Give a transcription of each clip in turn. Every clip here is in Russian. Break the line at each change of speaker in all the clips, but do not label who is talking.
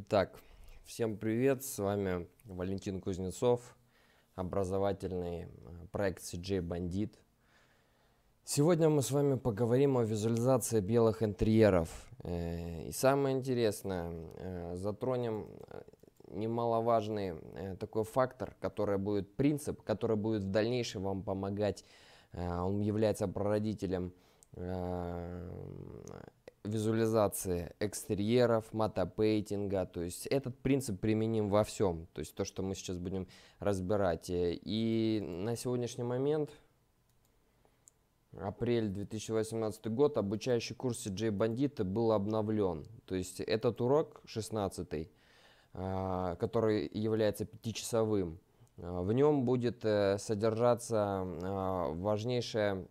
Итак, всем привет, с вами Валентин Кузнецов, образовательный э, проект CJ Бандит. Сегодня мы с вами поговорим о визуализации белых интерьеров. Э, и самое интересное, э, затронем немаловажный такой фактор, который будет принцип, который будет в дальнейшем вам помогать. Он является прародителем визуализации экстерьеров, матапейтинга. То есть этот принцип применим во всем. То есть то, что мы сейчас будем разбирать. Э, и на сегодняшний момент, апрель 2018 год, обучающий курс CJ Бандиты был обновлен. То есть этот урок, 16 э, который является пятичасовым, э, в нем будет содержаться важнейшая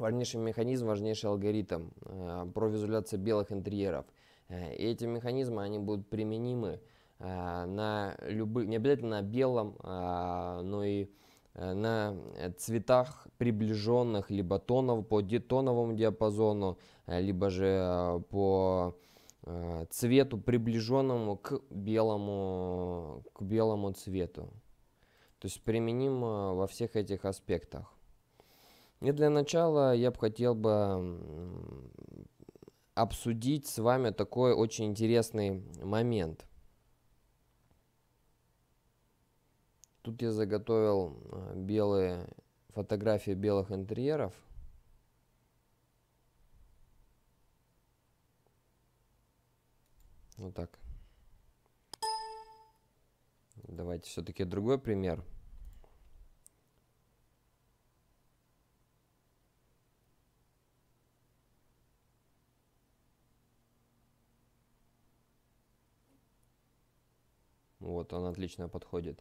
важнейший механизм, важнейший алгоритм э, про визуализацию белых интерьеров. Э, и эти механизмы, они будут применимы э, на любых, не обязательно на белом, а, но и э, на цветах приближенных либо тонов по детоновому диапазону, либо же по цвету приближенному к белому к белому цвету. То есть применим во всех этих аспектах. И для начала я бы хотел бы обсудить с вами такой очень интересный момент. Тут я заготовил э, белые фотографии белых интерьеров. Вот так. Давайте все-таки другой пример. Вот, он отлично подходит.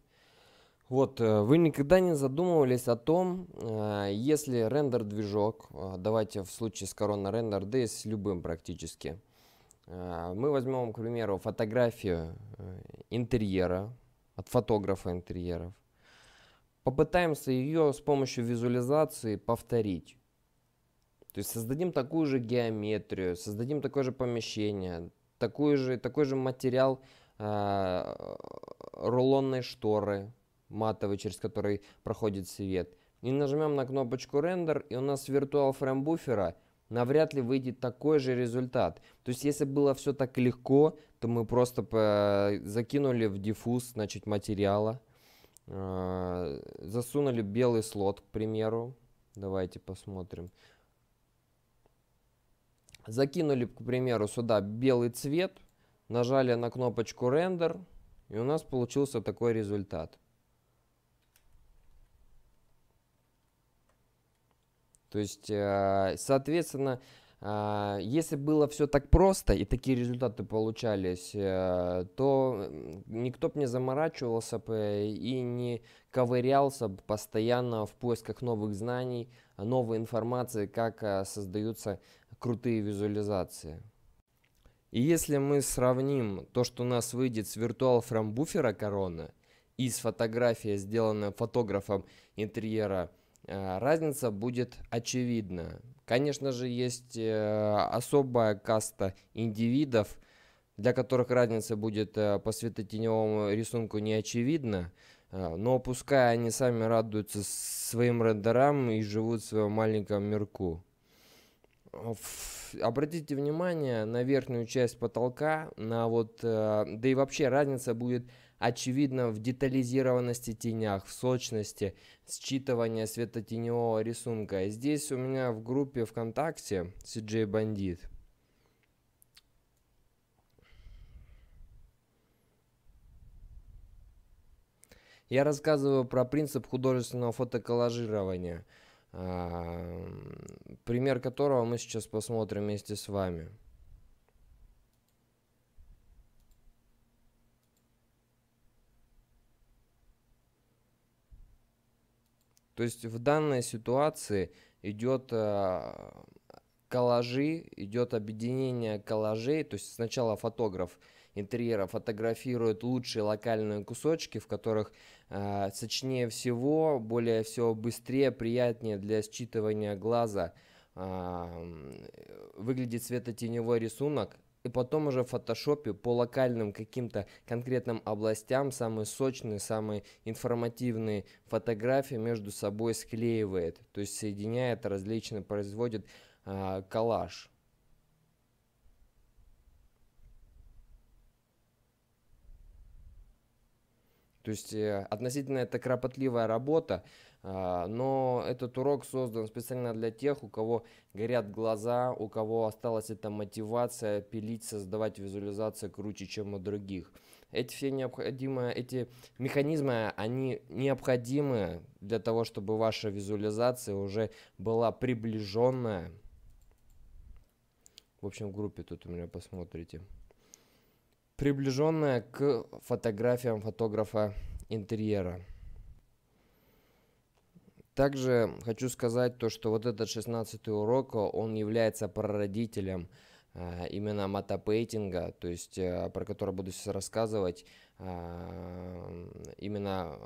Вот, э, вы никогда не задумывались о том, э, если рендер-движок, э, давайте в случае с Corona Render, да и с любым практически, мы возьмем, к примеру, фотографию интерьера, от фотографа интерьеров, попытаемся ее с помощью визуализации повторить. То есть создадим такую же геометрию, создадим такое же помещение, такой же, такой же материал Э, рулонные шторы матовые, через которые проходит свет. И нажмем на кнопочку Render и у нас с Virtual Frame буфера навряд ли выйдет такой же результат. То есть, если было все так легко, то мы просто закинули в диффуз значит, материала, э, засунули белый слот, к примеру. Давайте посмотрим. Закинули, к примеру, сюда белый цвет – Нажали на кнопочку Render и у нас получился такой результат. То есть, э, соответственно, э, если было все так просто и такие результаты получались, э, то никто бы не заморачивался бы и не ковырялся бы постоянно в поисках новых знаний, новой информации, как создаются крутые визуализации. И если мы сравним то, что у нас выйдет с VirtualFrame буфера Corona и с фотографией, сделанной фотографом интерьера, э, разница будет очевидна. Конечно же, есть э, особая каста индивидов, для которых разница будет э, по светотеневому рисунку не очевидна, но пускай они сами радуются своим рендерам и живут в своем маленьком мирку. А, обратите внимание на верхнюю часть потолка, на вот, а, да и вообще разница будет очевидна в детализированности тенях, в сочности, считывания светотеневого рисунка. Здесь у меня в группе ВКонтакте CJ Бандит. Я рассказываю про принцип художественного фотоколлажирования – Эм, пример которого мы сейчас посмотрим вместе с вами. То есть в данной ситуации идет э, коллажи, идет объединение коллажей, то есть сначала фотограф интерьера фотографирует лучшие локальные кусочки, в которых а, сочнее всего, более всего быстрее, приятнее для считывания глаза выглядит светотеневой рисунок, и потом уже в фотошопе по локальным каким-то конкретным областям самые сочные, самые информативные фотографии между собой склеивает, то есть соединяет различные, производит э, коллаж. То есть э, относительно это кропотливая работа, а, но этот урок создан специально для тех, у кого горят глаза, у кого осталась эта мотивация пилить, создавать визуализации круче, чем у других. Эти все необходимые, эти механизмы, они необходимы для того, чтобы ваша визуализация уже была приближенная. В общем, в группе тут у меня посмотрите приближенная к фотографиям фотографа интерьера. Также хочу сказать то, что вот этот 16 урок, он является прародителем э, именно мотопейтинга, то есть э, про который буду сейчас рассказывать, э, именно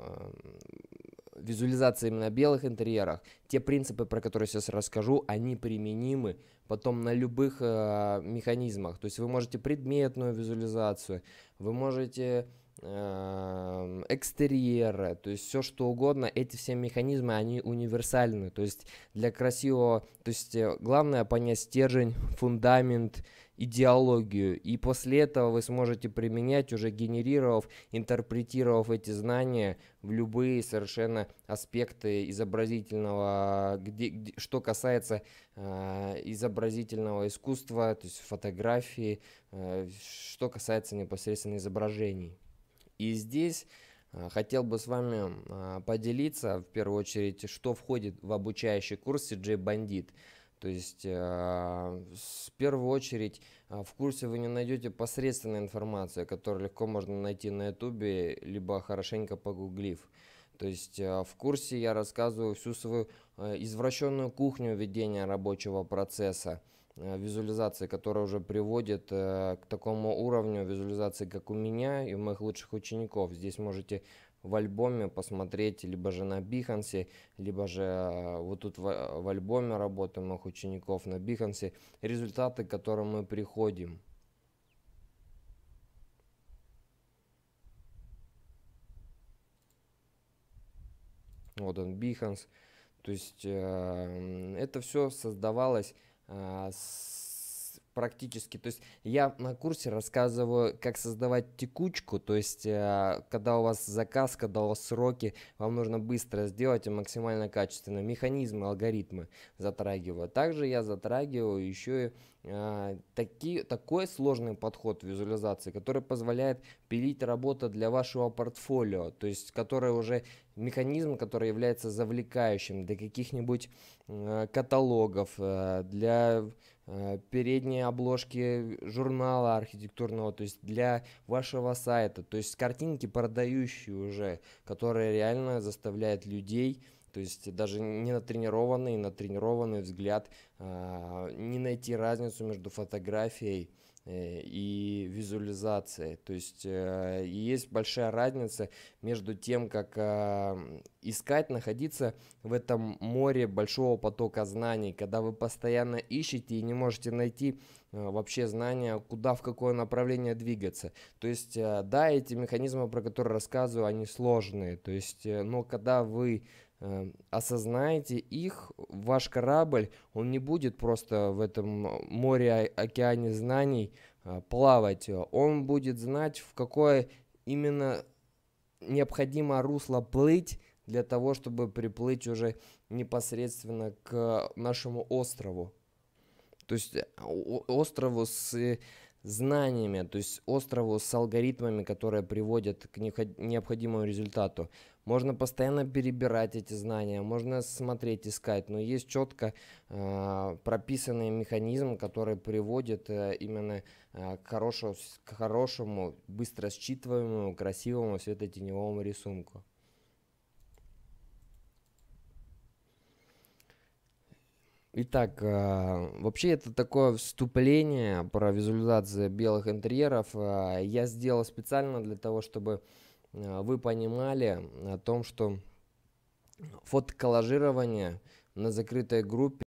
визуализация именно белых интерьерах, те принципы, про которые сейчас расскажу, они применимы потом на любых э, механизмах. То есть вы можете предметную визуализацию, вы можете эм, экстерьеры, то есть все что угодно, эти все механизмы, они универсальны, то есть для красивого, то есть э, главное понять стержень, фундамент, идеологию. И после этого вы сможете применять, уже генерировав, интерпретировав эти знания в любые совершенно аспекты изобразительного, где, где, что касается э, изобразительного искусства, то есть фотографии, э, что касается непосредственно изображений. И здесь а, Хотел бы с вами а, поделиться, в первую очередь, что входит в обучающий курс CJ Bandit. То есть а, в первую очередь а, в курсе вы не найдете посредственной информации, которую легко можно найти на ютубе, либо хорошенько погуглив. То есть а, в курсе я рассказываю всю свою извращенную кухню ведения рабочего процесса, визуализации, которая уже приводит э, к такому уровню визуализации, как у меня и у моих лучших учеников. Здесь можете в альбоме посмотреть, либо же на Бихансе, либо же э, вот тут в, э, в альбоме работы моих учеников на Бихансе, результаты, к которым мы приходим. Вот он, Биханс. То есть э, это все создавалось э, с практически. То есть я на курсе рассказываю, как создавать текучку, то есть э, когда у вас заказ, когда у вас сроки, вам нужно быстро сделать и максимально качественно. Механизмы, алгоритмы затрагиваю. Также я затрагиваю еще и а, таки, такой сложный подход визуализации, который позволяет пилить работу для вашего портфолио, то есть который уже механизм, который является завлекающим для каких-нибудь э, каталогов, э, для э, передней обложки журнала архитектурного, то есть для вашего сайта, то есть картинки продающие уже, которые реально заставляют людей то есть даже не натренированный, натренированный взгляд, а, не найти разницу между фотографией э, и визуализацией. То есть э, есть большая разница между тем, как а, искать, находиться в этом море большого потока знаний, когда вы постоянно ищете и не можете найти э, вообще знания, куда, в какое направление двигаться. То есть, да, эти механизмы, про которые рассказываю, они сложные. То есть, но когда вы Эм, осознаете их, ваш корабль, он не будет просто в этом море, океане знаний э, плавать. Он будет знать, в какое именно необходимо русло плыть для того, чтобы приплыть уже непосредственно к нашему острову. То есть э, острову с э, знаниями, то есть острову с алгоритмами, которые приводят к необходимому результату. Можно постоянно перебирать эти знания, можно смотреть, искать, но есть четко э, прописанный механизм, который приводит э, именно э, к, хорошему, к хорошему, быстро считываемому, красивому светотеневому рисунку. Итак, а, вообще это такое вступление про визуализацию белых интерьеров. А, я сделал специально для того, чтобы а, вы понимали о том, что фотоколлажирование на закрытой группе